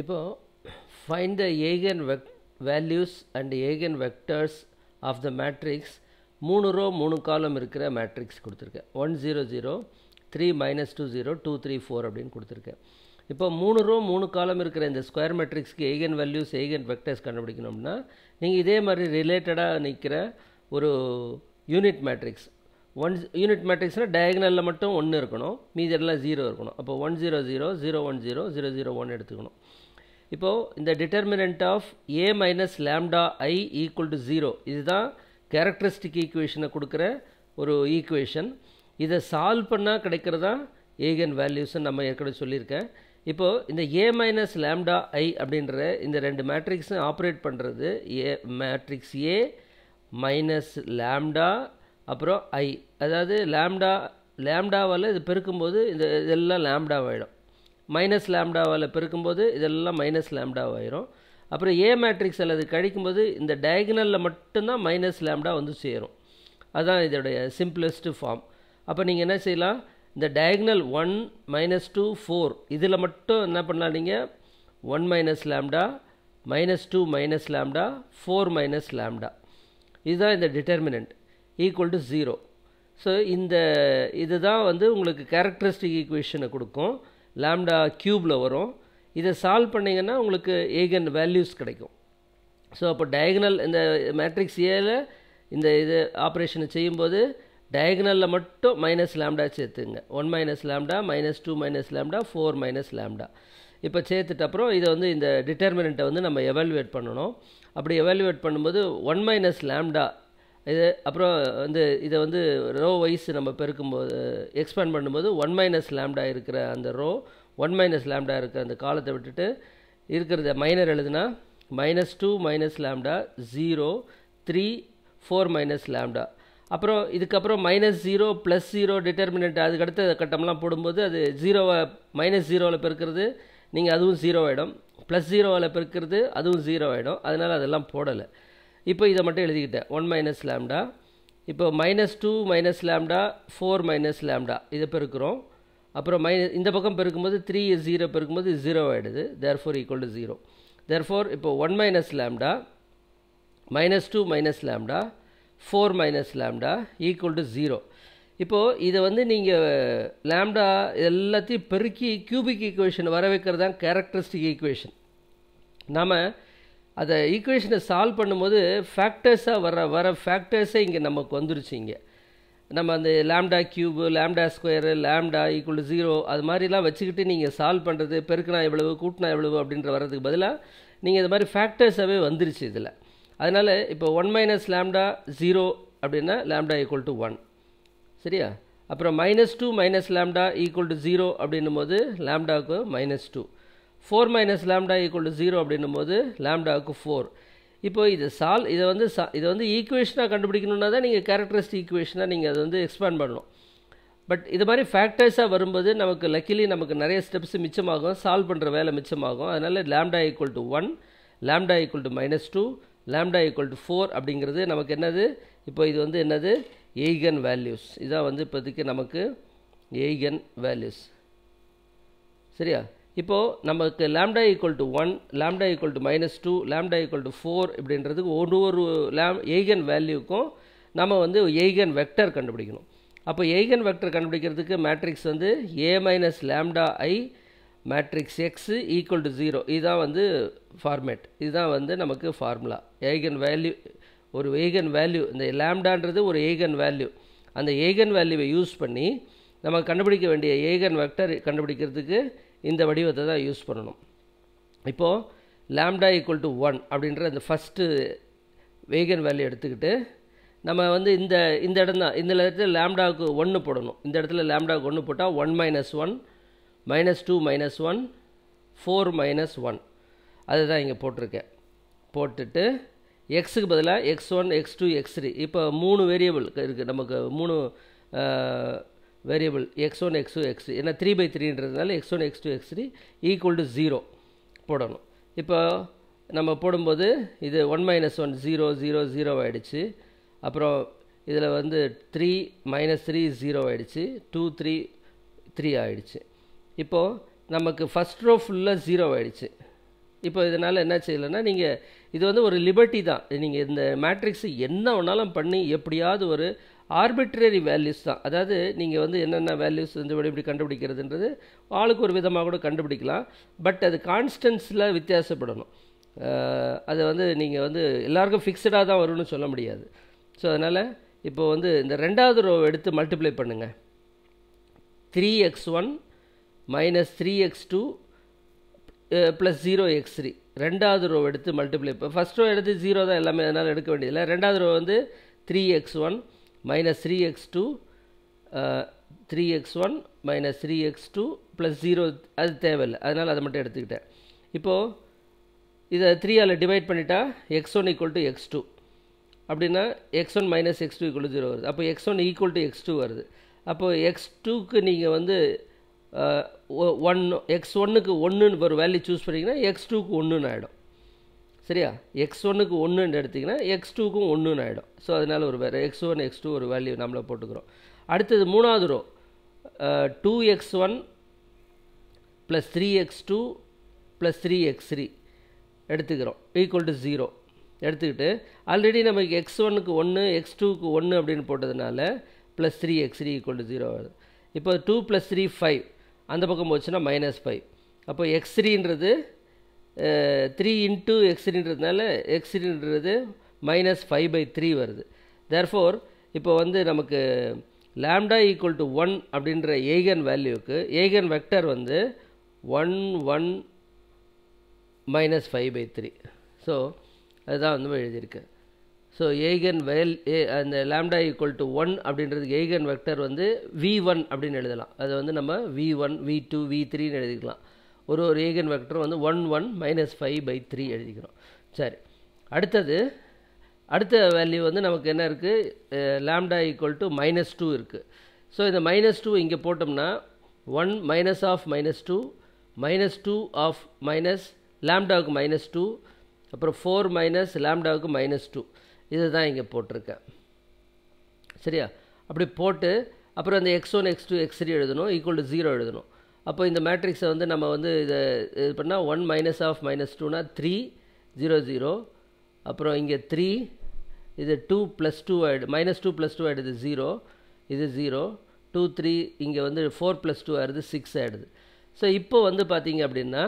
இப்போது find the eigen vec values and eigen vectors of the matrix மூணு row மூணு column இருக்கிற matrix கொடுத்துருக்கேன் one zero zero three minus two zero two three four அப்படின்னு கொடுத்துருக்கேன் இப்போ மூணு ரோ மூணு காலம் இருக்கிற இந்த ஸ்கொயர் மேட்ரிக்ஸ்க்கு ஏகன் வேல்யூஸ் ஏகன் வெக்டர்ஸ் கண்டுபிடிக்கணும்னா நீங்கள் இதே மாதிரி ரிலேட்டடாக நிற்கிற ஒரு யூனிட் மேட்ரிக்ஸ் ஒன் யூனிட் மேட்ரிக்ஸ்னால் டயக்னலில் மட்டும் ஒன்று இருக்கணும் மீதெல்லாம் ஜீரோ இருக்கணும் அப்போ one zero zero zero one zero zero zero one எடுத்துக்கணும் இப்போது இந்த determinant of A minus lambda I equal to zero இதுதான் கேரக்டரிஸ்டிக் ஈக்குவேஷனை கொடுக்குற ஒரு ஈக்குவேஷன் இதை சால்வ் பண்ணால் கிடைக்கிறதான் ஏகன் வேல்யூஸ்ன்னு நம்ம ஏற்கனவே சொல்லியிருக்கேன் இப்போது இந்த ஏ மைனஸ் லேம்டா ஐ அப்படின்ற இந்த ரெண்டு மேட்ரிக்ஸும் ஆப்ரேட் பண்ணுறது A matrix A minus lambda அப்புறம் ஐ அதாவது லேம்டா லேம்டாவால் இது பெருக்கும்போது இந்த இதெல்லாம் லேம்டாவாகிடும் மைனஸ் லேம்டாவில் பெருக்கும்போது இதெல்லாம் மைனஸ் லேம்டாவாயிரும் அப்புறம் ஏ மேட்ரிக்ஸ் அல்லது கழிக்கும்போது இந்த டயகனலில் மட்டும்தான் மைனஸ் லேம்டா வந்து சேரும் அதுதான் இதோடைய சிம்பிளஸ்ட்டு ஃபார்ம் அப்போ நீங்கள் என்ன செய்யலாம் இந்த diagonal one minus two four இதில் மட்டும் என்ன பண்ணலாம் நீங்கள் one minus lambda minus two minus lambda four minus lambda இதுதான் இந்த determinant equal to zero so இந்த இதுதான் வந்து உங்களுக்கு கேரக்டரிஸ்டிக் ஈக்குவேஷனை கொடுக்கும் லேம்டா க்யூபில் வரும் இதை சால்வ் பண்ணிங்கன்னா உங்களுக்கு ஏகன் வேல்யூஸ் கிடைக்கும் ஸோ அப்போ டயகனல் இந்த மேட்ரிக்ஸ் ஏல இந்த இது ஆப்ரேஷனை செய்யும்போது டயகனலில் மட்டும் மைனஸ் லேம்டா சேர்த்துங்க one minus lambda minus two minus lambda four minus lambda இப்போ சேர்த்துட்ட அப்புறம் இதை வந்து இந்த டிட்டர்மினண்ட்டை வந்து நம்ம எவால்வேட் பண்ணணும் அப்படி எவால்யூவேட் பண்ணும்போது ஒன் மைனஸ் லேம்டா இது அப்புறம் வந்து இதை வந்து ரோ வைஸ் நம்ம பெருக்கும்போது எக்ஸ்பேண்ட் பண்ணும்போது ஒன் மைனஸ் லேம்டா இருக்கிற அந்த ரோ ஒன் மைனஸ் லேம்டா இருக்கிற அந்த காலத்தை விட்டுட்டு இருக்கிறத மைனர் எழுதுனா minus two minus lambda zero three four minus lambda அப்புறம் இதுக்கப்புறம் minus zero plus zero determinant அதுக்கடுத்து கட்டம்லாம் போடும்போது அது ஜீரோவை மைனஸ் ஜீரோவில் பெருக்கிறது நீங்கள் அதுவும் ஜீரோ ஆகிடும் ப்ளஸ் ஜீரோவில் பெருக்கிறது அதுவும் ஜீரோ ஆகிடும் அதனால் அதெல்லாம் போடலை இப்போ இதை மட்டும் எழுதிக்கிட்டேன் ஒன் மைனஸ் லேம்டா இப்போ minus two minus lambda four minus lambda இதை பெருக்கிறோம் அப்புறம் மைனஸ் இந்த பக்கம் பெருக்கும்போது த்ரீ ஜீரோ பெருக்கும்போது ஜீரோ ஆகிடுது therefore equal to zero therefore இப்போ one minus lambda minus two minus lambda four minus lambda equal to zero இப்போது இதை வந்து நீங்கள் லேம்டா எல்லாத்தையும் பெருக்கி கியூபிக் ஈக்குவேஷன் வர வைக்கிறது தான் கேரக்டரிஸ்டிக் ஈக்குவேஷன் நாம் அதை ஈக்குவேஷனை சால்வ் பண்ணும்போது ஃபேக்டர்ஸாக வர வர ஃபேக்டர்ஸே இங்கே நமக்கு வந்துருச்சு இங்கே நம்ம அந்த lambda cube lambda square lambda equal to zero அது மாதிரிலாம் வச்சுக்கிட்டு நீங்கள் சால்வ் பண்ணுறது பெருக்கினா எவ்வளவு கூட்டினா எவ்வளவு அப்படின்ற வர்றதுக்கு பதிலாக நீங்கள் இது மாதிரி ஃபேக்டர்ஸாகவே வந்துருச்சு இதில் அதனால் இப்போ ஒன் மைனஸ் லேம்டா ஜீரோ அப்படின்னா லேம்டா ஈக்குவல் டு ஒன் சரியா அப்புறம் minus two minus lambda equal to zero அப்படின்னும் போது லேம்டாவுக்கு minus two four minus lambda equal to zero அப்படின்னும் போது லேம்டாவுக்கு ஃபோர் இப்போ இது சால் இதை வந்து சா இதை வந்து ஈக்குவேஷனாக கண்டுபிடிக்கணும்னா தான் நீங்கள் கேரக்டரிஸ்ட் ஈக்குவேஷனாக நீங்கள் அதை வந்து எக்ஸ்பேண்ட் பண்ணணும் பட் இது மாதிரி ஃபேக்டர்ஸாக வரும்போது நமக்கு லக்கிலி நமக்கு நிறைய ஸ்டெப்ஸ் மிச்சமாகும் சால்வ் பண்ணுற வேலை மிச்சமாகும் அதனால் lambda equal to one lambda equal to minus two lambda equal to four அப்படிங்கிறது நமக்கு என்னது இப்போ இது வந்து என்னது எய்கன் வேல்யூஸ் இதான் வந்து இப்போதைக்கு நமக்கு எய்கன் வேல்யூஸ் சரியா இப்போது நமக்கு lambda equal to one lambda equal to minus two lambda equal to four இப்படின்றதுக்கு ஒரு ஒரு லேம் எய்கன் வேல்யூக்கும் நம்ம வந்து எய்கன் வெக்டர் கண்டுபிடிக்கணும் அப்போ எய்கன் வெக்டர் கண்டுபிடிக்கிறதுக்கு மேட்ரிக்ஸ் வந்து A minus lambda I matrix x equal to zero இதுதான் வந்து ஃபார்மேட் இதுதான் வந்து நமக்கு ஃபார்முலா எய்கன் வேல்யூ ஒரு எய்கன் வேல்யூ இந்த லேம்டான்றது ஒரு எய்கன் வேல்யூ அந்த ஏகன் வேல்யூவை யூஸ் பண்ணி நம்ம கண்டுபிடிக்க வேண்டிய ஏகன் வெக்டர் கண்டுபிடிக்கிறதுக்கு இந்த வடிவத்தை தான் யூஸ் பண்ணணும் இப்போது லேம்டா ஈக்குவல் டு ஒன் அப்படின்ற அந்த ஃபஸ்ட்டு வேகன் வேல்யூ எடுத்துக்கிட்டு நம்ம வந்து இந்த இந்த இடம் தான் இந்த இடத்துல லேம்டாவுக்கு ஒன்று போடணும் இந்த இடத்துல லேம்டாவுக்கு ஒன்று போட்டால் one minus one minus two minus one four minus one அதுதான் இங்கே போட்டிருக்கேன் போட்டுட்டு எக்ஸுக்கு பதிலாக x one x two x three இப்போ மூணு வேரியபிள் இருக்குது நமக்கு மூணு variable x one x two x ஏன்னா த்ரீ பை த்ரீன்றதுனால x one x two x three equal to zero போடணும் இப்போ நம்ம போடும்போது இது one minus one zero zero zero ஆகிடுச்சு அப்புறம் இதில் வந்து த்ரீ மைனஸ் த்ரீ ஜீரோ ஆகிடுச்சு டூ த்ரீ த்ரீ ஆகிடுச்சு இப்போது நமக்கு ஃபஸ்ட் ரோ ஃபுல்லாக ஜீரோ ஆகிடுச்சு இப்போ இதனால் என்ன செய்யலைன்னா நீங்கள் இது வந்து ஒரு லிபர்ட்டி தான் நீங்கள் இந்த மேட்ரிக்ஸு என்ன வேணாலும் பண்ணி எப்படியாவது ஒரு ஆர்பிட்ரரி வேல்யூஸ் தான் அதாவது நீங்கள் வந்து என்னென்ன வேல்யூஸ் வந்து இப்படி கண்டுபிடிக்கிறதுன்றது ஆளுக்கு ஒரு விதமாக கூட கண்டுபிடிக்கலாம் பட் அது கான்ஸ்டன்ஸில் வித்தியாசப்படணும் அது வந்து நீங்கள் வந்து எல்லாருக்கும் ஃபிக்ஸடாக தான் வரும்னு சொல்ல முடியாது ஸோ அதனால் இப்போது வந்து இந்த ரெண்டாவது ரோ எடுத்து மல்டிப்ளை பண்ணுங்கள் three x one minus three x two plus zero x three ரெண்டாவது ரோ எடுத்து மல்டிப்ளை இப்போ ஃபஸ்ட் ரோ எடுத்து ஜீரோ தான் எல்லாமே அதனால் எடுக்க வேண்டியதில்லை ரெண்டாவது ரோ வந்து three x one minus three three x two x one minus three x two plus zero அது தேவையில்லை அதனால் அதை மட்டும் எடுத்துக்கிட்டேன் இப்போது இதை த்ரீயால் டிவைட் பண்ணிட்டா x one equal to x two அப்படின்னா x one minus X two equal zero வருது அப்போ x one equal to x two வருது அப்போது எக்ஸ் டூக்கு நீங்கள் வந்து ஒன் uh, எக்ஸ் ஒன்னுக்கு ஒன்றுன்னு ஒரு வேல்யூ சூஸ் பண்ணிங்கன்னா எக்ஸ் டூக்கு ஒன்றுன்னு ஆகிடும் சரியா எக்ஸ் ஒன்னுக்கு ஒன்றுன்னு எடுத்திங்கன்னா எக்ஸ் டூக்கும் ஒன்றுன்னு ஆகிடும் ஸோ அதனால் ஒரு வேறு எக்ஸ் ஒன் எக்ஸ் டூ ஒரு வேல்யூ நம்மளை போட்டுக்கிறோம் அடுத்தது மூணாவது row two x one plus three x two plus three x three எடுத்துக்கிறோம் ஈக்குவல் டு ஜீரோ எடுத்துக்கிட்டு ஆல்ரெடி நமக்கு எக்ஸ் ஒன்னுக்கு ஒன்று எக்ஸ் டூக்கு ஒன்று அப்படின்னு போட்டதுனால plus three x three equal to zero வருது இப்போ டூ ப்ளஸ் த்ரீ ஃபைவ் அந்த பக்கம் போச்சுன்னா மைனஸ் ஃபைவ் அப்போ எக்ஸ் த்ரீன்றது த்ரீ இன்ட்டு எக்ஸ்ரீன்றதுனால எக்ஸ்ரீன்றது மைனஸ் ஃபைவ் பை த்ரீ வருது தேர்ஃபோர் இப்போ வந்து நமக்கு லேம்டா ஈக்குவல் டு ஒன் அப்படின்ற ஏகன் வேல்யூக்கு ஏகன் வெக்டர் வந்து one one minus five by three so அதுதான் வந்து எழுதியிருக்கு ஸோ ஏகன் வேல் ஏ அந்த லேம்டா ஈக்குவல் டு ஒன் அப்படின்றதுக்கு ஏகன் வெக்டர் வந்து வி ஒன் அப்படின்னு எழுதலாம் அதை வந்து நம்ம v one v two v த்ரீன்னு எழுதிக்கலாம் ஒரு ஒரு ஈகன் வெக்டரும் வந்து one one minus five by three எழுதிக்கிறோம் சரி அடுத்தது அடுத்த வேல்யூ வந்து நமக்கு என்ன இருக்குது lambda equal to minus two இருக்குது ஸோ இந்த மைனஸ் டூ இங்கே போட்டோம்னா one minus of minus two minus two of minus லேம்டாவுக்கு மைனஸ் டூ அப்புறம் ஃபோர் மைனஸ் லேம்டாவுக்கு மைனஸ் டூ இது தான் இங்கே போட்டிருக்கேன் சரியா அப்படி போட்டு அப்புறம் அந்த x one x two x three எழுதணும் ஈக்குவல் டு ஜீரோ எழுதணும் அப்போ இந்த மேட்ரிக்ஸை வந்து நம்ம வந்து இதை இது பண்ணால் ஒன் மைனஸ் ஆஃப் மைனஸ் டூனா த்ரீ ஜீரோ ஜீரோ அப்புறம் இங்கே த்ரீ இது டூ ப்ளஸ் டூ ஆகிடு மைனஸ் டூ ப்ளஸ் டூ ஆகிடுது ஜீரோ இது ஜீரோ டூ த்ரீ இங்கே வந்து ஃபோர் ப்ளஸ் டூ ஆகிடுது சிக்ஸ் ஆகிடுது ஸோ இப்போ வந்து பார்த்தீங்க அப்படின்னா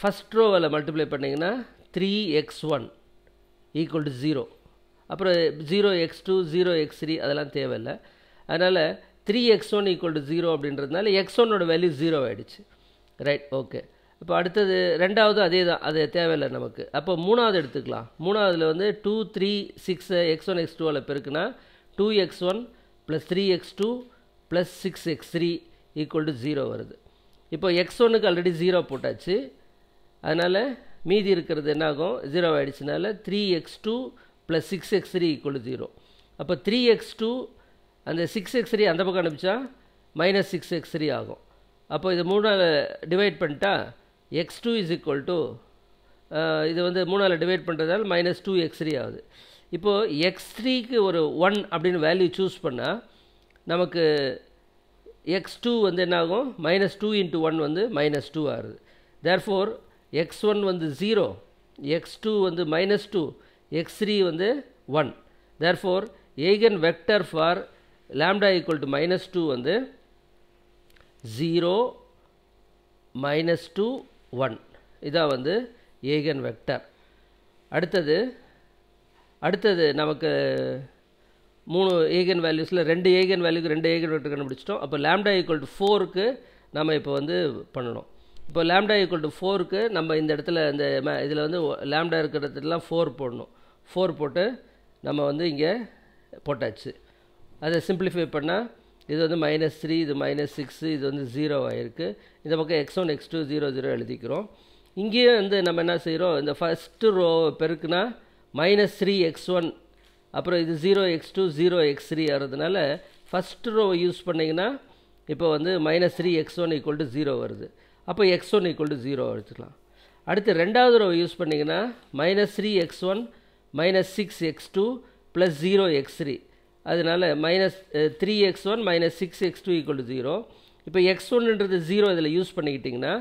ஃபஸ்ட் ரோவில் மல்டிப்ளை பண்ணிங்கன்னா three x one equal to zero அப்புறம் zero x two zero x three அதெல்லாம் தேவையில்லை அதனால் three x one equal to zero அப்படின்றதுனால எக்ஸ் ஒன்னோட வேல்யூ ஜீரோ ஆகிடுச்சு ரைட் ஓகே இப்போ அடுத்தது ரெண்டாவது அதே தான் அது தேவையில்லை நமக்கு அப்போ மூணாவது எடுத்துக்கலாம் மூணாவதில் வந்து two three six x one x டூவில் பெருக்குன்னா two x one plus three x two plus six x three equal to zero வருது இப்போ எக்ஸ் ஒன்னுக்கு ஆல்ரெடி ஜீரோ போட்டாச்சு அதனால் மீதி இருக்கிறது என்ன ஆகும் ஜீரோ ஆகிடுச்சுனால three x two plus six x three equal zero அப்போ த்ரீ எக்ஸ் டூ அந்த சிக்ஸ் எக்ஸ் த்ரீ அந்த பக்கம் அனுப்பிச்சா மைனஸ் சிக்ஸ் எக்ஸ் த்ரீ ஆகும் அப்போ இது மூணால் டிவைட் பண்ணிட்டா x two is equal to இது வந்து மூணால் டிவைட் பண்ணுறதால மைனஸ் டூ எக்ஸ் த்ரீ ஆகுது இப்போது எக்ஸ் த்ரீக்கு ஒரு ஒன் அப்படின்னு வேல்யூ சூஸ் பண்ணால் நமக்கு எக்ஸ் டூ வந்து என்ன ஆகும் மைனஸ் டூ இன்ட்டு ஒன் வந்து மைனஸ் டூ ஆகுது தேர்ஃபோர் எக்ஸ் ஒன் வந்து ஜீரோ எக்ஸ் டூ வந்து மைனஸ் டூ எக்ஸ் த்ரீ வந்து one therefore eigen vector for lambda equal to minus two வந்து ஜீரோ மைனஸ் டூ ஒன் இதான் வந்து ஏகன் வெக்டர் அடுத்தது அடுத்தது நமக்கு மூணு ஏகன் வேல்யூஸில் ரெண்டு ஏகன் வேல்யூக்கு ரெண்டு ஏகன் வெக்டர் கண்டுபிடிச்சிட்டோம் அப்போ லேம்டா ஈக்குவல் டு ஃபோருக்கு நம்ம இப்போ வந்து பண்ணணும் இப்போ லேம்டா ஈக்குவல் டு ஃபோருக்கு நம்ம இந்த இடத்துல இந்த இதில் வந்து லேம்டா இருக்கிற இடத்துலலாம் ஃபோர் போடணும் ஃபோர் போட்டு நம்ம வந்து இங்கே போட்டாச்சு அதை சிம்பிளிஃபை பண்ணால் இது வந்து மைனஸ் த்ரீ இது மைனஸ் சிக்ஸு இது வந்து ஜீரோ ஆகிருக்கு இந்த பக்கம் x one x two zero zero எழுதிக்கிறோம் இங்கேயும் வந்து நம்ம என்ன செய்கிறோம் இந்த ஃபஸ்ட்டு ரோ பெருக்குனா மைனஸ் த்ரீ எக்ஸ் ஒன் அப்புறம் இது zero x two zero x three ஆகிறதுனால ஃபஸ்ட்டு ரோ யூஸ் பண்ணிங்கன்னா இப்போ வந்து minus three x one equal to zero வருது அப்போ x one equal to zero எடுத்துக்கலாம் அடுத்து ரெண்டாவது ரோ யூஸ் பண்ணிங்கன்னா minus three x one minus six x two plus zero x three அதனால் minus three x one minus six x two equal to zero இப்போ x ஒன்றுன்றது zero இதில் use பண்ணிக்கிட்டிங்கன்னா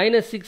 minus six